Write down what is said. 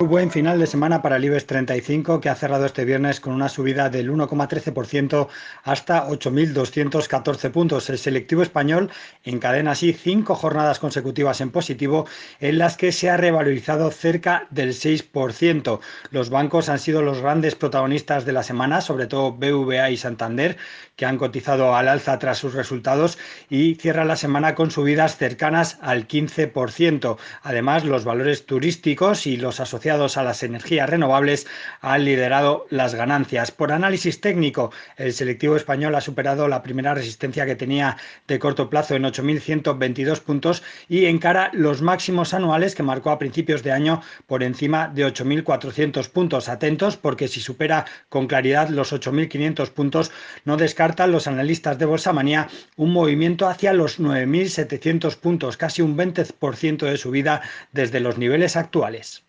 Muy buen final de semana para el IBEX 35 que ha cerrado este viernes con una subida del 1,13% hasta 8.214 puntos. El selectivo español encadena así cinco jornadas consecutivas en positivo en las que se ha revalorizado cerca del 6%. Los bancos han sido los grandes protagonistas de la semana, sobre todo BVA y Santander, que han cotizado al alza tras sus resultados y cierran la semana con subidas cercanas al 15%. Además, los valores turísticos y los asociados asociados a las energías renovables han liderado las ganancias. Por análisis técnico, el selectivo español ha superado la primera resistencia que tenía de corto plazo en 8.122 puntos y encara los máximos anuales que marcó a principios de año por encima de 8.400 puntos. Atentos porque si supera con claridad los 8.500 puntos, no descartan los analistas de Bolsa Manía un movimiento hacia los 9.700 puntos, casi un 20% de subida desde los niveles actuales.